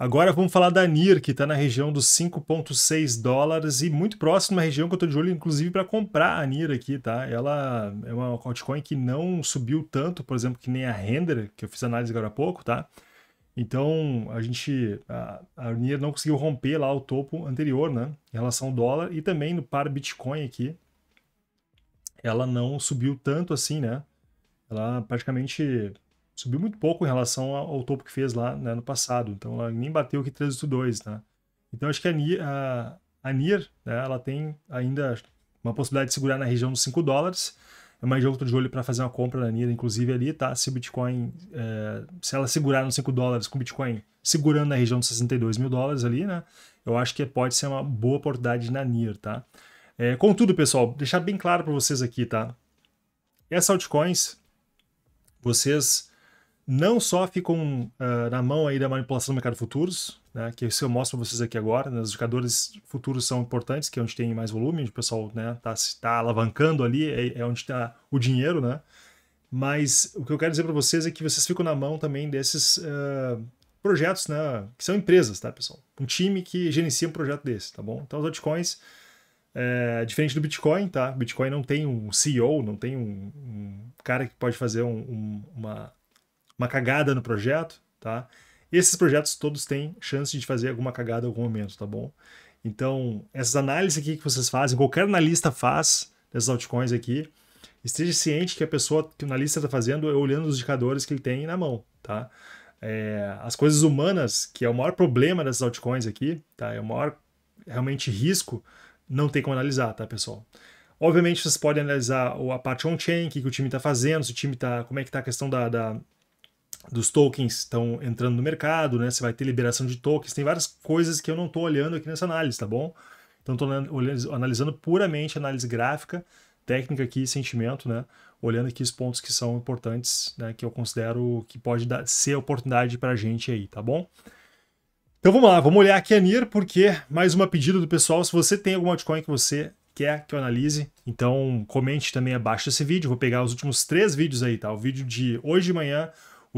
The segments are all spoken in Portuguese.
Agora vamos falar da NIR, que está na região dos 5,6 dólares e muito próximo uma região que eu estou de olho, inclusive, para comprar a NIR aqui, tá? Ela é uma altcoin que não subiu tanto, por exemplo, que nem a Render, que eu fiz análise agora há pouco, tá? Então, a gente, a, a NIR não conseguiu romper lá o topo anterior, né? Em relação ao dólar e também no par Bitcoin aqui, ela não subiu tanto assim, né? Ela praticamente subiu muito pouco em relação ao topo que fez lá né, no passado. Então ela nem bateu o aqui 302, né? Então acho que a NIR, a, a NIR né, ela tem ainda uma possibilidade de segurar na região dos 5 dólares. É mais jogo de olho para fazer uma compra na NIR, inclusive ali, tá? Se o Bitcoin, é, se ela segurar nos 5 dólares com o Bitcoin segurando na região dos 62 mil dólares ali, né? Eu acho que pode ser uma boa oportunidade na NIR, tá? É, contudo, pessoal, deixar bem claro para vocês aqui, tá? Essas altcoins, vocês não só ficam uh, na mão aí da manipulação do mercado de futuros, né, que isso eu mostro para vocês aqui agora, né, os indicadores futuros são importantes, que é onde tem mais volume, onde o pessoal está né, tá, tá, alavancando ali, é, é onde está o dinheiro, né? Mas o que eu quero dizer para vocês é que vocês ficam na mão também desses uh, projetos, né, que são empresas, tá, pessoal? Um time que gerencia um projeto desse, tá bom? Então os altcoins, é, diferente do Bitcoin, tá? Bitcoin não tem um CEO, não tem um, um cara que pode fazer um, um, uma uma cagada no projeto, tá? Esses projetos todos têm chance de fazer alguma cagada em algum momento, tá bom? Então, essas análises aqui que vocês fazem, qualquer analista faz dessas altcoins aqui, esteja ciente que a pessoa que o analista está fazendo é olhando os indicadores que ele tem na mão, tá? É, as coisas humanas, que é o maior problema dessas altcoins aqui, tá? É o maior realmente risco, não tem como analisar, tá, pessoal? Obviamente, vocês podem analisar a parte on-chain, o que, que o time está fazendo, se o time tá, como é que está a questão da, da dos tokens estão entrando no mercado, né? Você vai ter liberação de tokens, tem várias coisas que eu não estou olhando aqui nessa análise, tá bom? Então estou analisando puramente análise gráfica, técnica aqui, sentimento, né? Olhando aqui os pontos que são importantes, né? Que eu considero que pode dar, ser oportunidade para a gente aí, tá bom? Então vamos lá, vamos olhar aqui a NIR, porque mais uma pedida do pessoal, se você tem algum altcoin que você quer que eu analise, então comente também abaixo desse vídeo, vou pegar os últimos três vídeos aí, tá? O vídeo de hoje de manhã,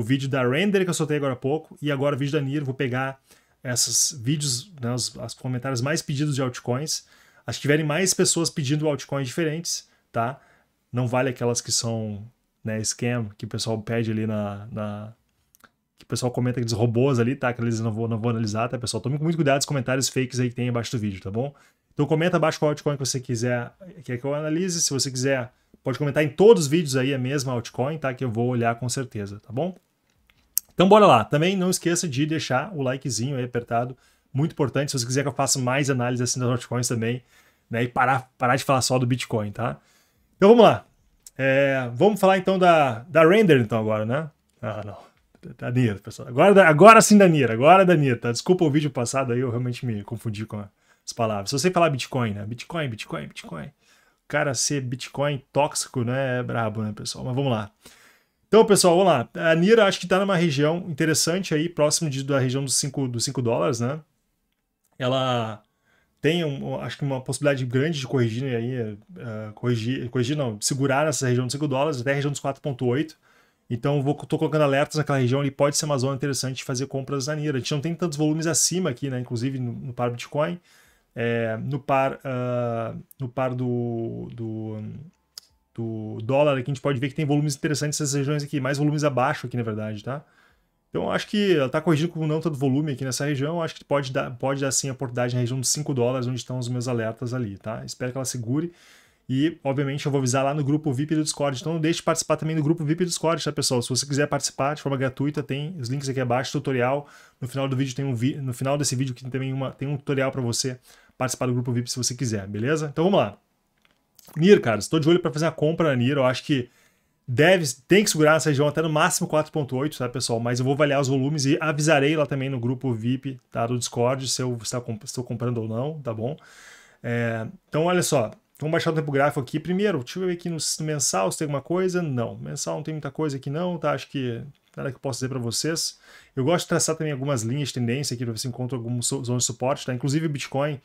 o vídeo da Render que eu soltei agora há pouco, e agora o vídeo da Nir. Vou pegar esses vídeos, né, os, os comentários mais pedidos de altcoins. As que tiverem mais pessoas pedindo altcoins diferentes, tá? Não vale aquelas que são né, scam, que o pessoal pede ali na, na que o pessoal comenta aqueles robôs ali, tá? Que eles não vou, não vou analisar, tá, pessoal? Tome muito cuidado com os comentários fakes aí que tem abaixo do vídeo, tá bom? Então comenta abaixo qual altcoin que você quiser, quer que eu analise. Se você quiser, pode comentar em todos os vídeos aí a mesma altcoin, tá? Que eu vou olhar com certeza, tá bom? Então bora lá. Também não esqueça de deixar o likezinho aí apertado, muito importante. Se você quiser que eu faça mais análise assim das altcoins também, né? E parar, parar de falar só do Bitcoin, tá? Então vamos lá. É, vamos falar então da, da Render então agora, né? Ah, não. Da Nier, pessoal. Agora, agora sim da Nier, agora da Nier, tá? Desculpa o vídeo passado aí, eu realmente me confundi com as palavras. Se você falar Bitcoin, né? Bitcoin, Bitcoin, Bitcoin. O cara ser Bitcoin tóxico, né? É brabo, né, pessoal? Mas vamos lá. Então, pessoal, vamos lá. A Nira acho que está numa região interessante aí, próximo de, da região dos 5 dos cinco dólares, né? Ela tem, um, acho que uma possibilidade grande de corrigir aí, uh, corrigir, corrigir não, segurar nessa região dos 5 dólares até a região dos 4.8. Então, vou, tô colocando alertas naquela região ali, pode ser uma zona interessante de fazer compras na Nira. A gente não tem tantos volumes acima aqui, né? Inclusive no, no par Bitcoin, é, no par, uh, no par do, do do dólar aqui, a gente pode ver que tem volumes interessantes nessas regiões aqui, mais volumes abaixo aqui, na verdade, tá? Então, acho que ela está corrigindo com não todo volume aqui nessa região. Acho que pode dar, pode dar sim a oportunidade na região dos 5 dólares, onde estão os meus alertas ali, tá? Espero que ela segure. E, obviamente, eu vou avisar lá no grupo VIP do Discord. Então, não deixe de participar também do grupo VIP do Discord, tá, pessoal? Se você quiser participar de forma gratuita, tem os links aqui abaixo, tutorial. No final do vídeo tem um no final desse vídeo aqui também uma... tem um tutorial para você participar do grupo VIP se você quiser, beleza? Então, vamos lá. NIR, cara, estou de olho para fazer a compra na NIR, eu acho que deve, tem que segurar nessa região até no máximo 4.8, tá, pessoal? Mas eu vou avaliar os volumes e avisarei lá também no grupo VIP, tá, do Discord, se eu estou comprando ou não, tá bom? É, então, olha só, Vamos baixar o tempo gráfico aqui. Primeiro, deixa eu ver aqui no, mensal se tem alguma coisa. Não, mensal não tem muita coisa aqui não, tá? Acho que nada que eu possa dizer para vocês. Eu gosto de traçar também algumas linhas de tendência aqui para ver se encontro alguma zona de suporte, tá? Inclusive o Bitcoin,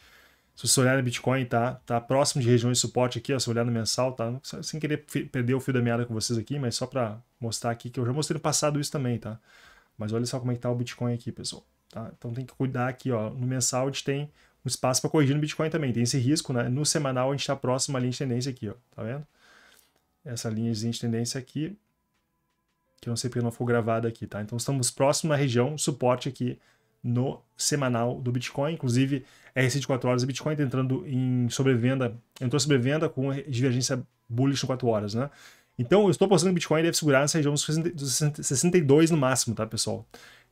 se você olhar no Bitcoin, tá, tá próximo de regiões de suporte aqui, ó, se olhar no mensal, tá? Sem querer perder o fio da meada com vocês aqui, mas só para mostrar aqui que eu já mostrei no passado isso também, tá? Mas olha só como é que tá o Bitcoin aqui, pessoal. Tá? Então tem que cuidar aqui, ó. No mensal a gente tem um espaço para corrigir no Bitcoin também. Tem esse risco, né? No semanal a gente está próximo à linha de tendência aqui, ó. Tá vendo? Essa linha de tendência aqui, que eu não sei porque não ficou gravada aqui, tá? Então estamos próximo à região, suporte aqui no semanal do Bitcoin. Inclusive, RC de 4 horas e Bitcoin tá entrando em sobrevenda, entrou sobrevenda com divergência bullish em 4 horas, né? Então, eu estou postando que Bitcoin deve segurar nessa região dos 62 no máximo, tá, pessoal?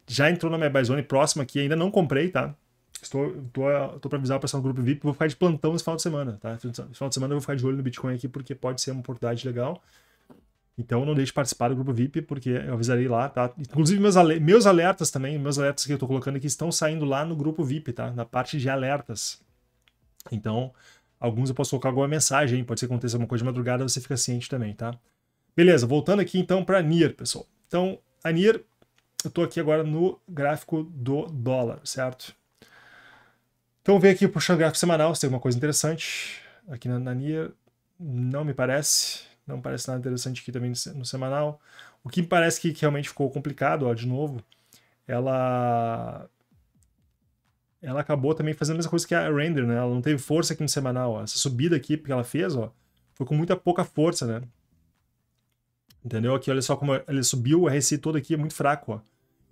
Já entrou na minha buy zone próxima aqui, ainda não comprei, tá? Estou, estou, estou para avisar o pessoal do grupo VIP, vou ficar de plantão esse final de semana, tá? Final de semana eu vou ficar de olho no Bitcoin aqui, porque pode ser uma oportunidade legal. Então não deixe de participar do grupo VIP, porque eu avisarei lá, tá? Inclusive meus, meus alertas também, meus alertas que eu tô colocando aqui estão saindo lá no grupo VIP, tá? Na parte de alertas. Então, alguns eu posso colocar alguma mensagem, pode ser que aconteça alguma coisa de madrugada, você fica ciente também, tá? Beleza, voltando aqui então para NIR, pessoal. Então, a NIR, eu tô aqui agora no gráfico do dólar, certo? Então, vem aqui puxando o gráfico semanal, se tem alguma coisa interessante aqui na, na NIR, não me parece não parece nada interessante aqui também no semanal. O que me parece que, que realmente ficou complicado, ó, de novo, ela ela acabou também fazendo a mesma coisa que a Render, né? Ela não teve força aqui no semanal, ó. Essa subida aqui que ela fez, ó, foi com muita pouca força, né? Entendeu? Aqui, olha só como ele subiu o RSI todo aqui, é muito fraco, ó,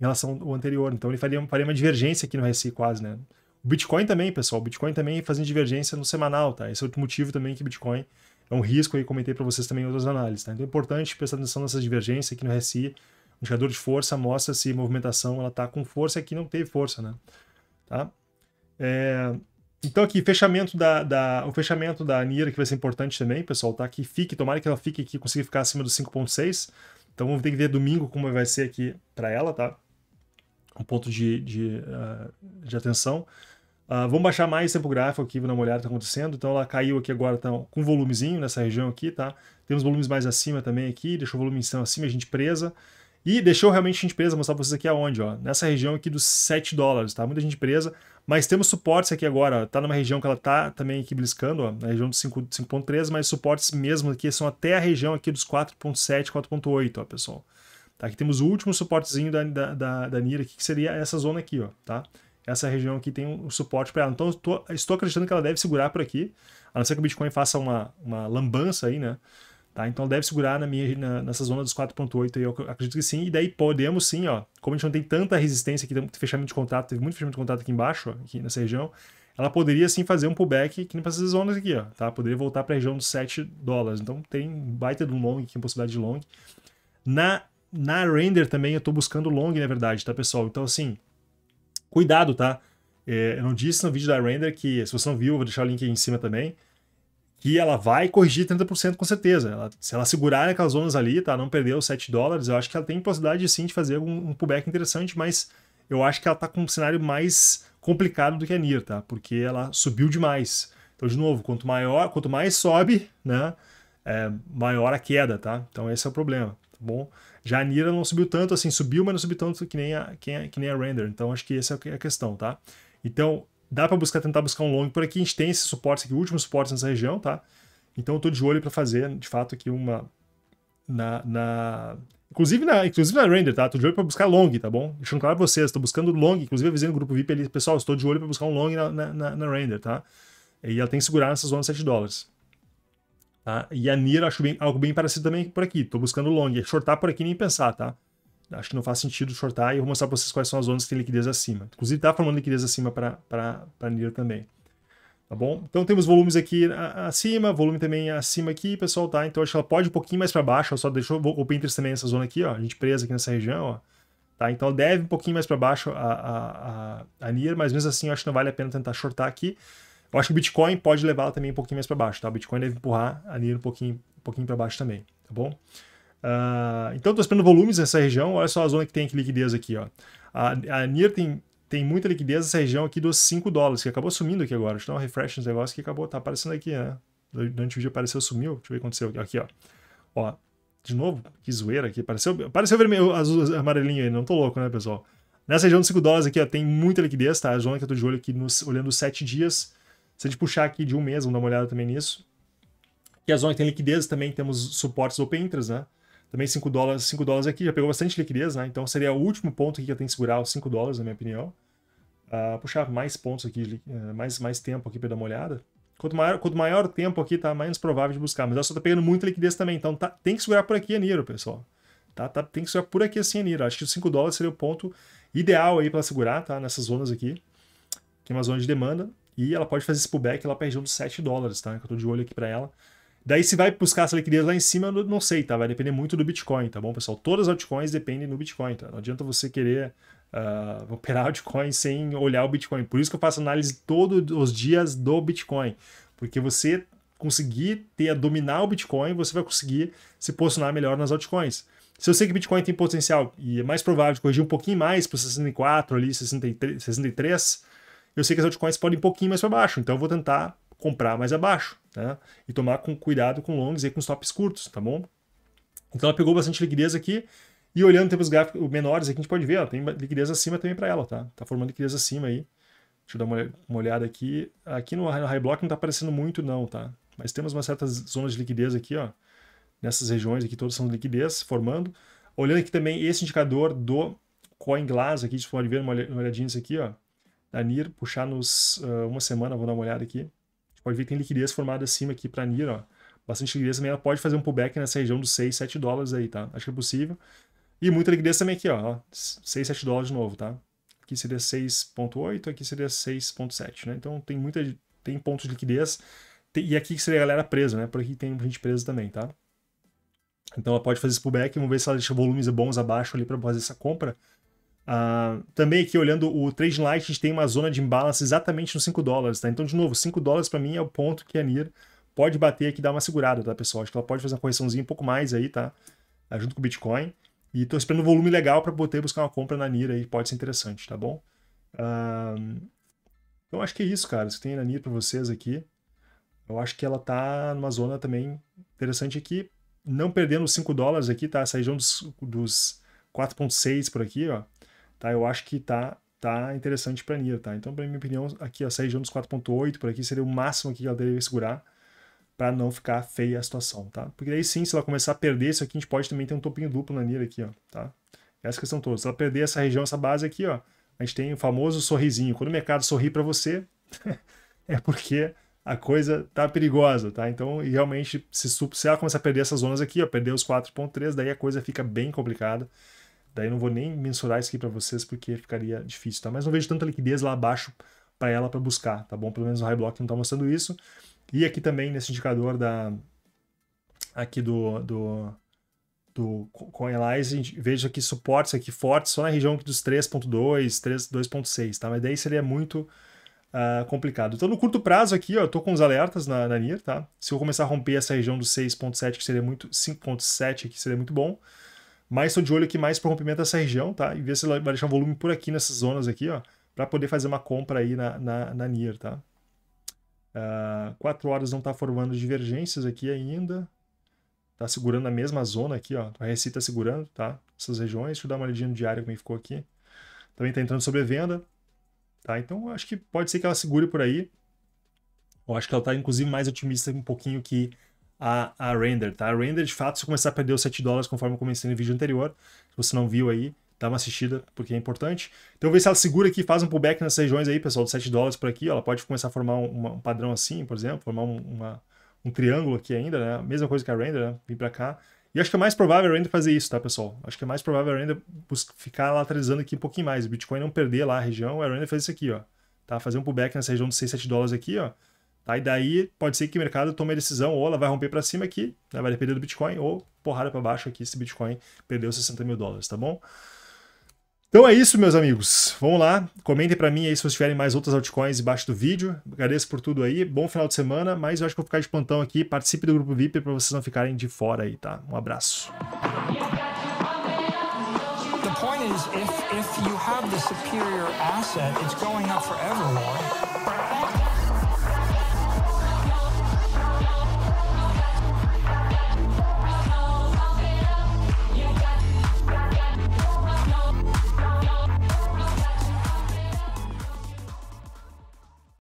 em relação ao anterior. Então ele faria, faria uma divergência aqui no RSI quase, né? O Bitcoin também, pessoal, o Bitcoin também fazendo divergência no semanal, tá? Esse é outro motivo também que o Bitcoin é um risco aí, comentei para vocês também em outras análises. Tá? Então é importante prestar atenção nessa divergência aqui no RSI. O indicador de força mostra se a movimentação ela tá com força e aqui não teve força, né? Tá? É... Então aqui, fechamento da, da, o fechamento da NIR, que vai ser importante também, pessoal, tá? Que fique, tomara que ela fique aqui, consiga ficar acima dos 5.6. Então vamos ter que ver domingo como vai ser aqui para ela, tá? Um ponto de, de, uh, de atenção. Uh, vamos baixar mais tempo gráfico aqui, vou dar uma olhada o que está acontecendo. Então ela caiu aqui agora, tá com volumezinho nessa região aqui, tá? Temos volumes mais acima também aqui, deixou o volume em acima, a gente presa. E deixou realmente a gente presa, vou mostrar pra vocês aqui aonde, ó. Nessa região aqui dos 7 dólares, tá? Muita gente presa, mas temos suportes aqui agora, ó. Tá numa região que ela tá também aqui bliscando, ó, na região dos 5.3, mas suportes mesmo aqui são até a região aqui dos 4.7, 4.8, ó, pessoal. Tá? Aqui temos o último suportezinho da, da, da, da aqui, que seria essa zona aqui, ó, tá? essa região aqui tem um suporte para ela. Então, tô, estou acreditando que ela deve segurar por aqui, a não ser que o Bitcoin faça uma, uma lambança aí, né? Tá? Então, deve segurar na minha, na, nessa zona dos 4,8 aí, eu acredito que sim. E daí podemos sim, ó, como a gente não tem tanta resistência aqui, fechamento de contrato, teve muito fechamento de contrato aqui embaixo, ó, aqui nessa região, ela poderia sim fazer um pullback aqui nessas zonas aqui, ó, tá? Poderia voltar para a região dos 7 dólares. Então, tem baita de um long aqui, possibilidade de long. Na, na render também, eu estou buscando long, na verdade, tá, pessoal? Então, assim, Cuidado, tá? É, eu não disse no vídeo da Render que, se você não viu, eu vou deixar o link aí em cima também, que ela vai corrigir 30% com certeza. Ela, se ela segurar aquelas zonas ali, tá? Não perder os 7 dólares, eu acho que ela tem possibilidade sim de fazer um, um pullback interessante, mas eu acho que ela tá com um cenário mais complicado do que a NIR, tá? Porque ela subiu demais. Então, de novo, quanto maior, quanto mais sobe, né? É, maior a queda, tá? Então esse é o problema bom. Já a Nira não subiu tanto, assim, subiu, mas não subiu tanto que nem a, que, que nem a Render. Então acho que essa é a questão, tá? Então dá para buscar, tentar buscar um long por aqui. A gente tem esse suporte aqui, o último suporte nessa região, tá? Então eu tô de olho para fazer, de fato, aqui uma. Na, na, Inclusive na, inclusive na render, tá? Tô de olho pra buscar long, tá bom? Deixando claro pra vocês, tô buscando long, inclusive avisando no grupo VIP ali, pessoal, estou de olho pra buscar um long na, na, na render, tá? E ela tem que segurar nessa zona 7 dólares. Tá? E a NIR acho bem, algo bem parecido também por aqui. Estou buscando long. É shortar por aqui nem pensar, tá? Acho que não faz sentido shortar e eu vou mostrar para vocês quais são as zonas que tem liquidez acima. Inclusive, está formando liquidez acima para a NIR também. Tá bom? Então temos volumes aqui acima, volume também acima aqui, pessoal, tá? Então acho que ela pode um pouquinho mais para baixo, só deixou o Pinterest também nessa zona aqui, ó. A gente presa aqui nessa região, ó. Tá? Então deve um pouquinho mais para baixo a, a, a, a NIR, mas mesmo assim acho que não vale a pena tentar shortar aqui. Eu acho que o Bitcoin pode levar também um pouquinho mais para baixo, tá? O Bitcoin deve empurrar ali um pouquinho, um pouquinho para baixo também, tá bom? Uh, então, estou esperando volumes nessa região. Olha só a zona que tem aqui liquidez aqui, ó. A, a NIR tem, tem muita liquidez nessa região aqui dos 5 dólares, que acabou sumindo aqui agora. Deixa eu dar um refresh nesse negócio que acabou, tá aparecendo aqui, né? Durante o dia apareceu, sumiu. Deixa eu ver o que aconteceu aqui, ó. Ó, de novo, que zoeira aqui. Apareceu, apareceu vermelho, azul, amarelinho aí. Não tô louco, né, pessoal? Nessa região dos 5 dólares aqui, ó, tem muita liquidez, tá? A zona que eu tô de olho aqui nos, olhando 7 dias. Se a gente puxar aqui de um mês, vamos dar uma olhada também nisso. E a zona que tem liquidez também, temos suportes open interest, né? Também 5 dólares, 5 dólares aqui já pegou bastante liquidez, né? Então seria o último ponto aqui que eu tenho que segurar, os 5 dólares, na minha opinião. Uh, puxar mais pontos aqui, uh, mais, mais tempo aqui para dar uma olhada. Quanto maior, quanto maior tempo aqui, tá menos provável de buscar. Mas ela só tá pegando muita liquidez também, então tá, tem que segurar por aqui a Niro, pessoal. Tá, tá, tem que segurar por aqui assim a Niro. Acho que os 5 dólares seria o ponto ideal aí para segurar, tá? Nessas zonas aqui, que é uma zona de demanda. E ela pode fazer esse pullback lá perdeu uns 7 dólares, tá? Que eu tô de olho aqui para ela. Daí se vai buscar essa liquidez lá em cima, eu não sei, tá? Vai depender muito do Bitcoin, tá bom, pessoal? Todas as altcoins dependem do Bitcoin, tá? Não adianta você querer uh, operar altcoin sem olhar o Bitcoin. Por isso que eu faço análise todos os dias do Bitcoin. Porque você conseguir ter, dominar o Bitcoin, você vai conseguir se posicionar melhor nas altcoins. Se eu sei que Bitcoin tem potencial e é mais provável de corrigir um pouquinho mais para 64 ali, 63, 63 eu sei que as altcoins podem um pouquinho mais para baixo, então eu vou tentar comprar mais abaixo, né? E tomar com cuidado com longs e com stops curtos, tá bom? Então ela pegou bastante liquidez aqui, e olhando temos gráficos menores aqui, a gente pode ver, ó, tem liquidez acima também para ela, tá? Tá formando liquidez acima aí. Deixa eu dar uma, olhada aqui. Aqui no High Block não tá aparecendo muito não, tá? Mas temos uma certas zonas de liquidez aqui, ó. Nessas regiões aqui todas são liquidez formando. Olhando aqui também esse indicador do CoinGlass aqui, a gente pode ver uma olhadinha nisso aqui, ó da NIR, puxar nos uh, uma semana, vou dar uma olhada aqui. A gente pode ver que tem liquidez formada acima aqui para NIR, ó. Bastante liquidez também, ela pode fazer um pullback nessa região dos 6, 7 dólares aí, tá? Acho que é possível. E muita liquidez também aqui, ó, 6, 7 dólares de novo, tá? Aqui seria 6.8, aqui seria 6.7, né? Então tem muita tem pontos de liquidez. Tem, e aqui que seria a galera presa, né? Por aqui tem gente presa também, tá? Então ela pode fazer esse pullback, vamos ver se ela deixa volumes bons abaixo ali para fazer essa compra. Uh, também aqui olhando o trade light, a gente tem uma zona de imbalance exatamente nos 5 dólares, tá? Então, de novo, 5 dólares para mim é o ponto que a NIR pode bater aqui e dar uma segurada, tá, pessoal? Acho que ela pode fazer uma correçãozinha um pouco mais aí, tá? Uh, junto com o Bitcoin. E tô esperando um volume legal para poder buscar uma compra na NIR aí, pode ser interessante, tá bom? Uh, então, acho que é isso, cara. Isso que tem na NIR para vocês aqui. Eu acho que ela tá numa zona também interessante aqui, não perdendo os 5 dólares aqui, tá? Essa região dos, dos 4,6 por aqui, ó tá? Eu acho que tá tá interessante para Nier, tá? Então, para minha opinião, aqui a região dos 4.8 por aqui seria o máximo que ela deveria segurar para não ficar feia a situação, tá? Porque daí sim, se ela começar a perder isso aqui, a gente pode também ter um topinho duplo na Nier aqui, ó, tá? Essa questão toda. Se ela perder essa região, essa base aqui, ó, a gente tem o famoso sorrisinho. Quando o mercado sorri para você, é porque a coisa tá perigosa, tá? Então, e realmente, se, se ela começar a perder essas zonas aqui, ó, perder os 4.3, daí a coisa fica bem complicada. Daí não vou nem mensurar isso aqui para vocês porque ficaria difícil, tá? Mas não vejo tanta liquidez lá abaixo para ela para buscar, tá bom? Pelo menos o High Block não está mostrando isso. E aqui também nesse indicador da aqui do do do CoinAlyze, vejo aqui suportes aqui fortes só na região dos 3.2, 3.2.6, tá? Mas daí seria muito Uh, complicado. Então, no curto prazo aqui, ó, eu tô com os alertas na, na NIR, tá? Se eu começar a romper essa região do 6.7, que seria muito 5.7, que seria muito bom. Mas estou de olho aqui mais para o rompimento dessa região, tá? E ver se ela vai deixar um volume por aqui, nessas zonas aqui, ó, para poder fazer uma compra aí na, na, na NIR, tá? Uh, horas não está formando divergências aqui ainda. está segurando a mesma zona aqui, ó. A RSI está segurando, tá? Essas regiões. Deixa eu dar uma olhadinha no diário como é ficou aqui. Também está entrando sobre venda, tá? Então acho que pode ser que ela segure por aí. Eu acho que ela está inclusive, mais otimista um pouquinho que a, a render, tá? A render, de fato, se começar a perder os 7 dólares, conforme eu comecei no vídeo anterior, se você não viu aí, dá uma assistida, porque é importante. Então, vê se ela segura aqui, faz um pullback nessas regiões aí, pessoal, de 7 dólares por aqui, ó, ela pode começar a formar um, um padrão assim, por exemplo, formar um, uma, um triângulo aqui ainda, né? mesma coisa que a render, né? Vim para cá. E acho que é mais provável a render fazer isso, tá, pessoal? Acho que é mais provável a render ficar lateralizando aqui um pouquinho mais. O Bitcoin não perder lá a região, a é render faz isso aqui, ó. Tá? Fazer um pullback nessa região dos 6, 7 dólares aqui, ó Tá? E daí pode ser que o mercado tome a decisão, ou ela vai romper para cima aqui, né? vai depender do Bitcoin, ou porrada para baixo aqui se o Bitcoin perdeu 60 mil dólares, tá bom? Então é isso, meus amigos. Vamos lá. Comentem para mim aí se vocês tiverem mais outras altcoins embaixo do vídeo. Agradeço por tudo aí. Bom final de semana, mas eu acho que vou ficar de plantão aqui. Participe do grupo VIP para vocês não ficarem de fora aí, tá? Um abraço. The